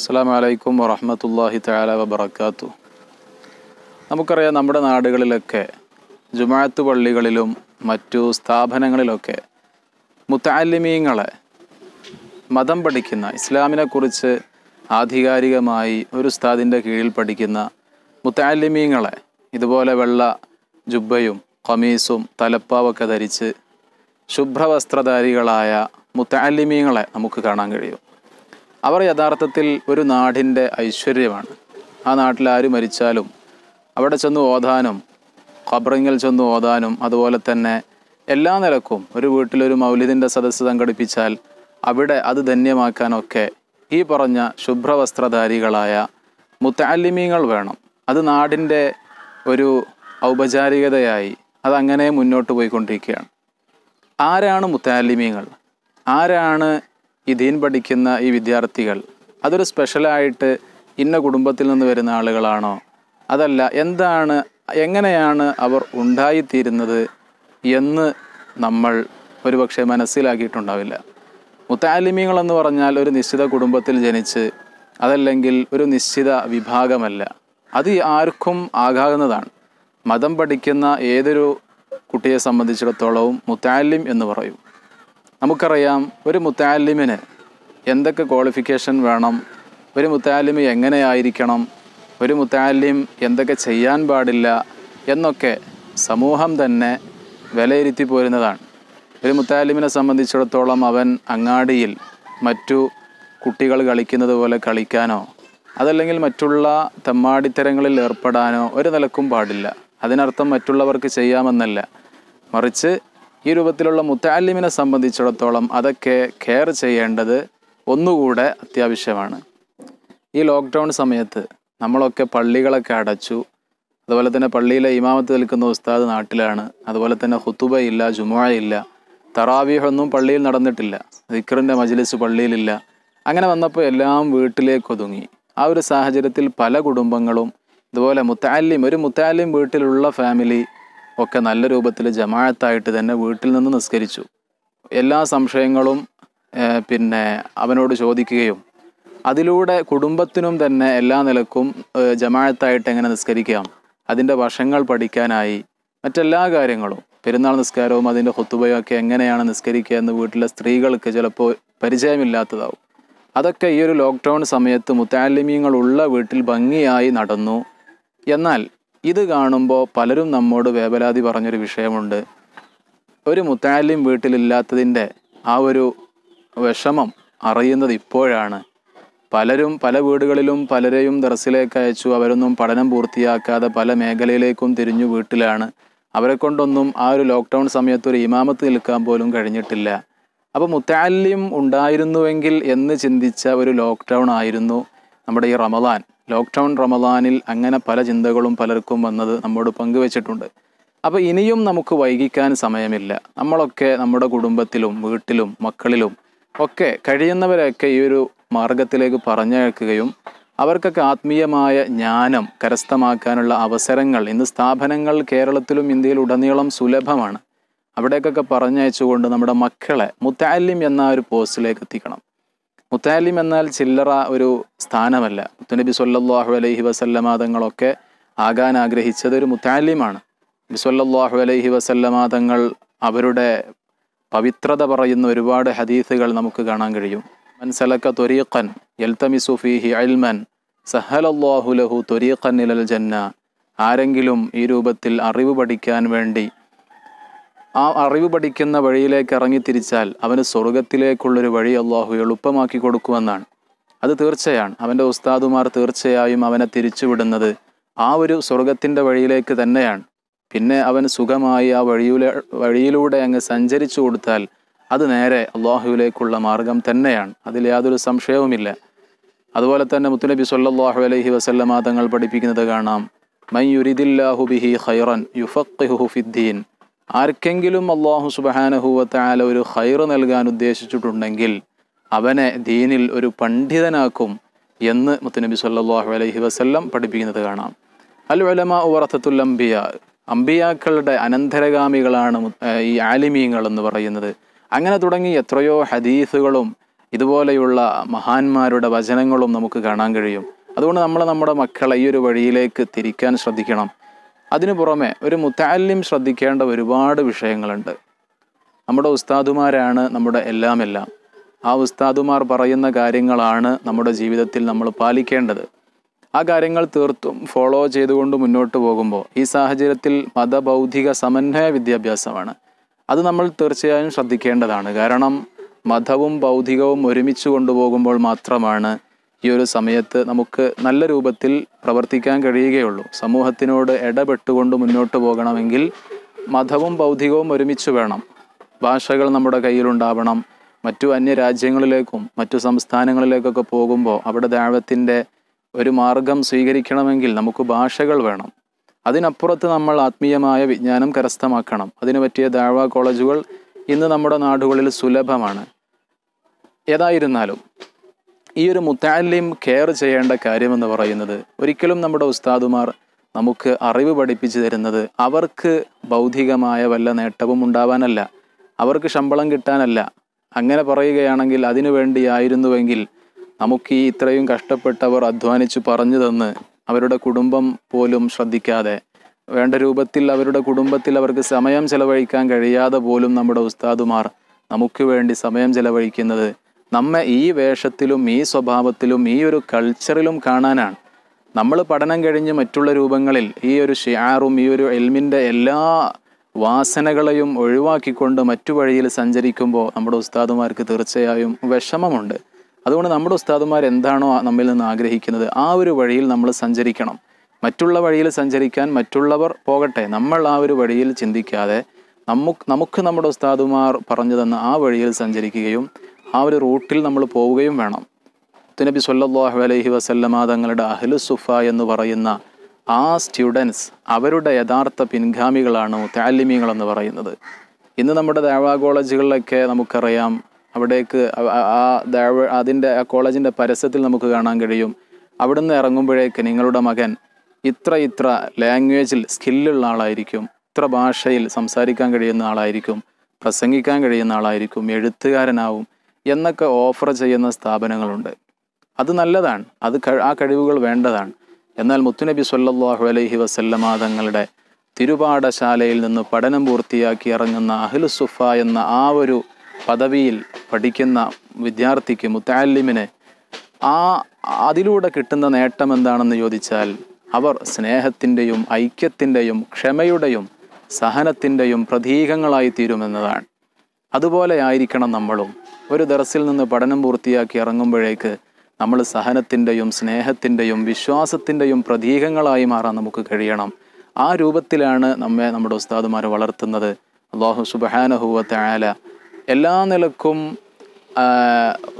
അസ്സാം വലൈക്കും വറഹമത്തല്ലാഹി തയാല വബർക്കാത്തു നമുക്കറിയാം നമ്മുടെ നാടുകളിലൊക്കെ ജുമാഅത്ത് പള്ളികളിലും മറ്റു സ്ഥാപനങ്ങളിലൊക്കെ മുത്താലിമീങ്ങളെ മതം പഠിക്കുന്ന ഇസ്ലാമിനെക്കുറിച്ച് ആധികാരികമായി ഒരു ഉസ്താദിൻ്റെ കീഴിൽ പഠിക്കുന്ന മുത്താലിമീങ്ങളെ ഇതുപോലെ വെള്ള ജുബ്ബയും കമീസും തലപ്പാവൊക്കെ ധരിച്ച് ശുഭ്രവസ്ത്രധാരികളായ മുത്താലിമീങ്ങളെ നമുക്ക് കാണാൻ കഴിയും അവർ യഥാർത്ഥത്തിൽ ഒരു നാടിൻ്റെ ഐശ്വര്യമാണ് ആ നാട്ടിൽ ആര് മരിച്ചാലും അവിടെ ചെന്ന് ഓതാനും ഖബറിങ്ങിൽ ചെന്ന് ഓതാനും അതുപോലെ തന്നെ എല്ലാ നിലക്കും ഒരു വീട്ടിലൊരു മൗലിദിൻ്റെ സദസ്സ് സംഘടിപ്പിച്ചാൽ അവിടെ അത് ധന്യമാക്കാനൊക്കെ ഈ പറഞ്ഞ ശുഭ്രവസ്ത്രധാരികളായ മുത്താലിമീങ്ങൾ വേണം അത് നാടിൻ്റെ ഒരു ഔപചാരികതയായി അതങ്ങനെ മുന്നോട്ട് പോയിക്കൊണ്ടിരിക്കുകയാണ് ആരാണ് മുത്താലിമീങ്ങൾ ആരാണ് ഈ ദീൻ പഠിക്കുന്ന ഈ വിദ്യാർത്ഥികൾ അതൊരു സ്പെഷ്യലായിട്ട് ഇന്ന കുടുംബത്തിൽ നിന്ന് വരുന്ന ആളുകളാണോ അതല്ല എന്താണ് എങ്ങനെയാണ് അവർ ഉണ്ടായിത്തീരുന്നത് എന്ന് നമ്മൾ ഒരുപക്ഷെ മനസ്സിലാക്കിയിട്ടുണ്ടാവില്ല മുത്താലിമീങ്ങളെന്ന് പറഞ്ഞാൽ ഒരു നിശ്ചിത കുടുംബത്തിൽ ജനിച്ച് അതല്ലെങ്കിൽ ഒരു നിശ്ചിത വിഭാഗമല്ല അത് ആർക്കും ആകാവുന്നതാണ് മതം പഠിക്കുന്ന ഏതൊരു കുട്ടിയെ സംബന്ധിച്ചിടത്തോളവും മുത്താലിം എന്ന് പറയും നമുക്കറിയാം ഒരു മുത്താലിമിന് എന്തൊക്കെ ക്വാളിഫിക്കേഷൻ വേണം ഒരു മുത്താലിമ് എങ്ങനെയായിരിക്കണം ഒരു മുത്താലിം എന്തൊക്കെ ചെയ്യാൻ പാടില്ല എന്നൊക്കെ സമൂഹം തന്നെ വിലയിരുത്തി പോരുന്നതാണ് ഒരു മുത്താലിമിനെ സംബന്ധിച്ചിടത്തോളം അവൻ അങ്ങാടിയിൽ മറ്റു കുട്ടികൾ കളിക്കുന്നത് പോലെ കളിക്കാനോ അതല്ലെങ്കിൽ മറ്റുള്ള തെമ്മാടിത്തരങ്ങളിൽ ഏർപ്പെടാനോ ഒരു നിലക്കും പാടില്ല അതിനർത്ഥം മറ്റുള്ളവർക്ക് ചെയ്യാമെന്നല്ല മറിച്ച് ഈ രൂപത്തിലുള്ള മുത്താലിമിനെ സംബന്ധിച്ചിടത്തോളം അതൊക്കെ കെയർ ചെയ്യേണ്ടത് ഒന്നുകൂടെ അത്യാവശ്യമാണ് ഈ ലോക്ക്ഡൗൺ സമയത്ത് നമ്മളൊക്കെ പള്ളികളൊക്കെ അടച്ചു അതുപോലെ തന്നെ പള്ളിയിലെ ഇമാമത്ത് നിൽക്കുന്ന ഉസ്താദ് നാട്ടിലാണ് അതുപോലെ തന്നെ ഹുത്തുബയില്ല ഇല്ല ജുമുഅ ഇല്ല പള്ളിയിൽ നടന്നിട്ടില്ല ദിക്കറിൻ്റെ മജ്ലിസ് പള്ളിയിലില്ല അങ്ങനെ വന്നപ്പോൾ എല്ലാം വീട്ടിലേക്ക് ഒതുങ്ങി ആ ഒരു സാഹചര്യത്തിൽ പല കുടുംബങ്ങളും ഇതുപോലെ മുത്താലിം ഒരു മുത്താലിം വീട്ടിലുള്ള ഫാമിലി ഒക്കെ നല്ല രൂപത്തിൽ ജമാഅത്തായിട്ട് തന്നെ വീട്ടിൽ നിന്ന് നിസ്കരിച്ചു എല്ലാ സംശയങ്ങളും പിന്നെ അവനോട് ചോദിക്കുകയും അതിലൂടെ കുടുംബത്തിനും തന്നെ എല്ലാ നിലക്കും ജമാഅത്തായിട്ട് എങ്ങനെ നിസ്കരിക്കാം അതിൻ്റെ വശങ്ങൾ പഠിക്കാനായി മറ്റെല്ലാ കാര്യങ്ങളും പെരുന്നാൾ നിസ്കാരവും അതിൻ്റെ ഹൊത്തുബയൊക്കെ എങ്ങനെയാണ് നിസ്കരിക്കുക എന്ന് വീട്ടിലെ സ്ത്രീകൾക്ക് ചിലപ്പോൾ പരിചയമില്ലാത്തതാവും അതൊക്കെ ഈ ഒരു ലോക്ക്ഡൗൺ സമയത്ത് മുത്താലിമ്യങ്ങളുള്ള വീട്ടിൽ ഭംഗിയായി നടന്നു എന്നാൽ ഇത് കാണുമ്പോൾ പലരും നമ്മോട് വേവലാതി പറഞ്ഞൊരു വിഷയമുണ്ട് ഒരു മുത്താലിം വീട്ടിലില്ലാത്തതിൻ്റെ ആ ഒരു വിഷമം അറിയുന്നത് ഇപ്പോഴാണ് പലരും പല വീടുകളിലും പലരെയും ദർസിലേക്ക് അയച്ചു അവരൊന്നും പഠനം പൂർത്തിയാക്കാതെ പല മേഖലയിലേക്കും തിരിഞ്ഞു വീട്ടിലാണ് അവരെ കൊണ്ടൊന്നും ആ ഒരു ലോക്ക്ഡൗൺ സമയത്ത് ഒരു ഇമാമത്ത് നിൽക്കാൻ പോലും കഴിഞ്ഞിട്ടില്ല അപ്പോൾ മുത്താലിം ഉണ്ടായിരുന്നുവെങ്കിൽ എന്ന് ചിന്തിച്ച ഒരു ലോക്ക്ഡൗൺ ആയിരുന്നു നമ്മുടെ ഈ റമദാൻ ലോക്ക്ഡൗൺ റമദാനിൽ അങ്ങനെ പല ചിന്തകളും പലർക്കും വന്നത് നമ്മോട് പങ്കുവച്ചിട്ടുണ്ട് അപ്പോൾ ഇനിയും നമുക്ക് വൈകിക്കാൻ സമയമില്ല നമ്മളൊക്കെ നമ്മുടെ കുടുംബത്തിലും വീട്ടിലും മക്കളിലും ഒക്കെ കഴിയുന്നവരെയൊക്കെ ഈ ഒരു മാർഗത്തിലേക്ക് പറഞ്ഞയക്കുകയും അവർക്കൊക്കെ ആത്മീയമായ ജ്ഞാനം കരസ്ഥമാക്കാനുള്ള അവസരങ്ങൾ ഇന്ന് സ്ഥാപനങ്ങൾ കേരളത്തിലും ഇന്ത്യയിൽ ഉടനീളം സുലഭമാണ് അവിടേക്കൊക്കെ പറഞ്ഞയച്ചുകൊണ്ട് നമ്മുടെ മക്കളെ മുത്താലിം എന്ന ഒരു പോസ്റ്റിലേക്ക് എത്തിക്കണം മുത്താലിം എന്നാൽ ചില്ലറ ഒരു സ്ഥാനമല്ല മുത്തുനബി സൊല്ലാഹു അലൈഹി വസല്ലമാതങ്ങളൊക്കെ ആകാൻ ആഗ്രഹിച്ചത് ഒരു മുത്താലിമാണ് ബിസൊല്ലാഹു അലൈഹി വസല്ലമാതങ്ങൾ അവരുടെ പവിത്രത പറയുന്ന ഒരുപാട് ഹദീസുകൾ നമുക്ക് കാണാൻ കഴിയും മൻസലക്ക തൊരീഖൻ യൽത്തമിസു ഫീഹി അൽമൻ സഹലല്ലാഹു ലഹു തൊരീഖൻ ഇലൽ ജന്ന ആരെങ്കിലും ഈ രൂപത്തിൽ അറിവ് പഠിക്കാൻ വേണ്ടി ആ അറിവ് പഠിക്കുന്ന വഴിയിലേക്ക് ഇറങ്ങിത്തിരിച്ചാൽ അവന് സ്വർഗത്തിലേക്കുള്ളൊരു വഴി അള്ളാഹു എളുപ്പമാക്കി കൊടുക്കുമെന്നാണ് അത് തീർച്ചയാണ് അവൻ്റെ ഉസ്താദുമാർ തീർച്ചയായും അവനെ തിരിച്ചുവിടുന്നത് ആ ഒരു സ്വർഗത്തിൻ്റെ വഴിയിലേക്ക് തന്നെയാണ് പിന്നെ അവൻ സുഖമായി ആ വഴിയിലെ വഴിയിലൂടെ അങ്ങ് സഞ്ചരിച്ചു കൊടുത്താൽ അത് നേരെ അള്ളാഹുവിലേക്കുള്ള മാർഗം തന്നെയാണ് അതിൽ യാതൊരു സംശയവുമില്ല അതുപോലെ തന്നെ മുത്തുനബി സല്ലാഹു അലഹി വസല്ലമാ തങ്ങൾ പഠിപ്പിക്കുന്നത് കാണാം മൈ യുരിദില്ലാഹു ബിഹി ഖൈറൻ യുഫഖിഹു ഫിദ്ദീൻ ആർക്കെങ്കിലും അള്ളാഹു സുബഹാനഹുവത്തായാല ഒരു ഹൈറ് നൽകാൻ ഉദ്ദേശിച്ചിട്ടുണ്ടെങ്കിൽ അവനെ ദീനിൽ ഒരു പണ്ഡിതനാക്കും എന്ന് മുത്തുനബി സല്ലാഹു അലൈഹി വസ്ല്ലം പഠിപ്പിക്കുന്നത് കാണാം അൽ ഉലമ ഉറത്തത്തുൽ അംബിയ അംബിയാക്കളുടെ അനന്തരഗാമികളാണ് ഈ ആലിമീങ്ങൾ എന്ന് പറയുന്നത് അങ്ങനെ തുടങ്ങി എത്രയോ ഹദീസുകളും ഇതുപോലെയുള്ള മഹാന്മാരുടെ വചനങ്ങളും നമുക്ക് കാണാൻ കഴിയും അതുകൊണ്ട് നമ്മൾ നമ്മുടെ മക്കളെ ഈ ഒരു വഴിയിലേക്ക് തിരിക്കാൻ ശ്രദ്ധിക്കണം അതിനു പുറമെ ഒരു മുത്താലിം ശ്രദ്ധിക്കേണ്ട ഒരുപാട് വിഷയങ്ങളുണ്ട് നമ്മുടെ ഉസ്താദുമാരാണ് നമ്മുടെ എല്ലാമെല്ലാം ആ ഉസ്താദുമാർ പറയുന്ന കാര്യങ്ങളാണ് നമ്മുടെ ജീവിതത്തിൽ നമ്മൾ പാലിക്കേണ്ടത് ആ കാര്യങ്ങൾ തീർത്തും ഫോളോ ചെയ്തുകൊണ്ട് മുന്നോട്ട് പോകുമ്പോൾ ഈ സാഹചര്യത്തിൽ മതബൗദ്ധിക സമന്വയ വിദ്യാഭ്യാസമാണ് അത് നമ്മൾ തീർച്ചയായും ശ്രദ്ധിക്കേണ്ടതാണ് കാരണം മതവും ബൗദ്ധികവും ഒരുമിച്ച് കൊണ്ടുപോകുമ്പോൾ മാത്രമാണ് ഈ ഒരു സമയത്ത് നമുക്ക് നല്ല രൂപത്തിൽ പ്രവർത്തിക്കാൻ കഴിയുകയുള്ളൂ സമൂഹത്തിനോട് ഇടപെട്ടുകൊണ്ട് മുന്നോട്ട് പോകണമെങ്കിൽ മതവും ബൗദ്ധികവും ഒരുമിച്ച് വേണം ഭാഷകൾ നമ്മുടെ കയ്യിലുണ്ടാവണം മറ്റു അന്യ രാജ്യങ്ങളിലേക്കും മറ്റു സംസ്ഥാനങ്ങളിലേക്കൊക്കെ പോകുമ്പോൾ അവിടെ ദാഴത്തിൻ്റെ ഒരു മാർഗം സ്വീകരിക്കണമെങ്കിൽ നമുക്ക് ഭാഷകൾ വേണം അതിനപ്പുറത്ത് നമ്മൾ ആത്മീയമായ വിജ്ഞാനം കരസ്ഥമാക്കണം അതിനു പറ്റിയ ദാഴ്വ കോളേജുകൾ ഇന്ന് നമ്മുടെ നാടുകളിൽ സുലഭമാണ് ഏതായിരുന്നാലും ഈ ഒരു മുത്താലിം കെയർ ചെയ്യേണ്ട കാര്യമെന്ന് പറയുന്നത് ഒരിക്കലും നമ്മുടെ ഉസ്താദുമാർ നമുക്ക് അറിവ് പഠിപ്പിച്ചു തരുന്നത് അവർക്ക് ബൗദ്ധികമായ വല്ല നേട്ടവും ഉണ്ടാവാനല്ല അവർക്ക് ശമ്പളം കിട്ടാനല്ല അങ്ങനെ പറയുകയാണെങ്കിൽ അതിനു വേണ്ടിയായിരുന്നുവെങ്കിൽ നമുക്ക് ഈ ഇത്രയും കഷ്ടപ്പെട്ടവർ അധ്വാനിച്ച് പറഞ്ഞു തന്ന് അവരുടെ കുടുംബം പോലും ശ്രദ്ധിക്കാതെ വേണ്ട രൂപത്തിൽ അവരുടെ കുടുംബത്തിൽ അവർക്ക് സമയം ചെലവഴിക്കാൻ കഴിയാതെ പോലും നമ്മുടെ ഉസ്താദുമാർ നമുക്ക് വേണ്ടി സമയം ചെലവഴിക്കുന്നത് നമ്മെ ഈ വേഷത്തിലും ഈ സ്വഭാവത്തിലും ഈ ഒരു കൾച്ചറിലും കാണാനാണ് നമ്മൾ പഠനം കഴിഞ്ഞ് മറ്റുള്ള രൂപങ്ങളിൽ ഈ ഒരു ഷിയാറും ഈ ഒരു എൽമിൻ്റെ എല്ലാ വാസനകളെയും ഒഴിവാക്കിക്കൊണ്ട് മറ്റു വഴിയിൽ സഞ്ചരിക്കുമ്പോൾ നമ്മുടെ ഉസ്താദുമാർക്ക് തീർച്ചയായും വിഷമമുണ്ട് അതുകൊണ്ട് നമ്മുടെ ഉസ്താദുമാർ എന്താണോ നമ്മിൽ നിന്ന് ആഗ്രഹിക്കുന്നത് ആ ഒരു വഴിയിൽ നമ്മൾ സഞ്ചരിക്കണം മറ്റുള്ള വഴിയിൽ സഞ്ചരിക്കാൻ മറ്റുള്ളവർ പോകട്ടെ നമ്മൾ ആ ഒരു വഴിയിൽ ചിന്തിക്കാതെ നമുക്ക് നമുക്ക് നമ്മുടെ ഉസ്താദുമാർ പറഞ്ഞു തന്ന ആ വഴിയിൽ സഞ്ചരിക്കുകയും ആ ഒരു റൂട്ടിൽ നമ്മൾ പോവുകയും വേണം മുത്തുനബി സല്ലാഹു അലൈഹി വസല്ലമ തങ്ങളുടെ സുഫ എന്ന് പറയുന്ന ആ സ്റ്റുഡൻസ് അവരുടെ യഥാർത്ഥ പിൻഗാമികളാണ് എന്ന് പറയുന്നത് ഇന്ന് നമ്മുടെ ദേവാ കോളേജുകളിലൊക്കെ നമുക്കറിയാം അവിടേക്ക് ആ ദേവ അതിൻ്റെ ആ കോളേജിൻ്റെ പരസ്യത്തിൽ നമുക്ക് കാണാൻ കഴിയും അവിടുന്ന് ഇറങ്ങുമ്പോഴേക്ക് നിങ്ങളുടെ മകൻ ഇത്ര ഇത്ര ലാംഗ്വേജിൽ സ്കില്ലുള്ള ആളായിരിക്കും ഇത്ര ഭാഷയിൽ സംസാരിക്കാൻ കഴിയുന്ന ആളായിരിക്കും പ്രസംഗിക്കാൻ കഴിയുന്ന ആളായിരിക്കും എഴുത്തുകാരനാവും എന്നൊക്കെ ഓഫർ ചെയ്യുന്ന സ്ഥാപനങ്ങളുണ്ട് അത് നല്ലതാണ് അത് ആ കഴിവുകൾ വേണ്ടതാണ് എന്നാൽ മുത്തുനബി സല്ലാഹു അലൈഹി വസല്ലമ തങ്ങളുടെ തിരുപാഠശാലയിൽ നിന്ന് പഠനം പൂർത്തിയാക്കി ഇറങ്ങുന്ന സുഫ എന്ന ആ ഒരു പദവിയിൽ പഠിക്കുന്ന വിദ്യാർത്ഥിക്ക് മുത്താലിമിന് ആ അതിലൂടെ കിട്ടുന്ന നേട്ടം എന്താണെന്ന് ചോദിച്ചാൽ അവർ സ്നേഹത്തിൻ്റെയും ഐക്യത്തിൻ്റെയും ക്ഷമയുടെയും സഹനത്തിൻ്റെയും പ്രതീകങ്ങളായി തീരുമെന്നതാണ് അതുപോലെ ആയിരിക്കണം നമ്മളും ഒരു ദർസിൽ നിന്ന് പഠനം പൂർത്തിയാക്കി ഇറങ്ങുമ്പോഴേക്ക് നമ്മൾ സഹനത്തിൻ്റെയും സ്നേഹത്തിൻ്റെയും വിശ്വാസത്തിൻ്റെയും പ്രതീകങ്ങളായി മാറാൻ നമുക്ക് കഴിയണം ആ രൂപത്തിലാണ് നമ്മെ നമ്മുടെ ഉസ്താദുമാർ വളർത്തുന്നത് അള്ളാഹു സുബഹാനഹുവത്തെ ആല എല്ലാ നിലക്കും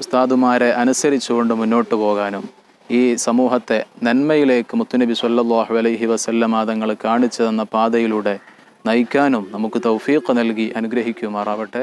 ഉസ്താദുമാരെ അനുസരിച്ചുകൊണ്ട് മുന്നോട്ട് പോകാനും ഈ സമൂഹത്തെ നന്മയിലേക്ക് മുത്തുനബി സല്ലാഹു അലൈഹി വസല്ലമാതങ്ങൾ കാണിച്ചു തന്ന പാതയിലൂടെ നയിക്കാനും നമുക്ക് തൗഫീഖ് നൽകി അനുഗ്രഹിക്കുമാറാവട്ടെ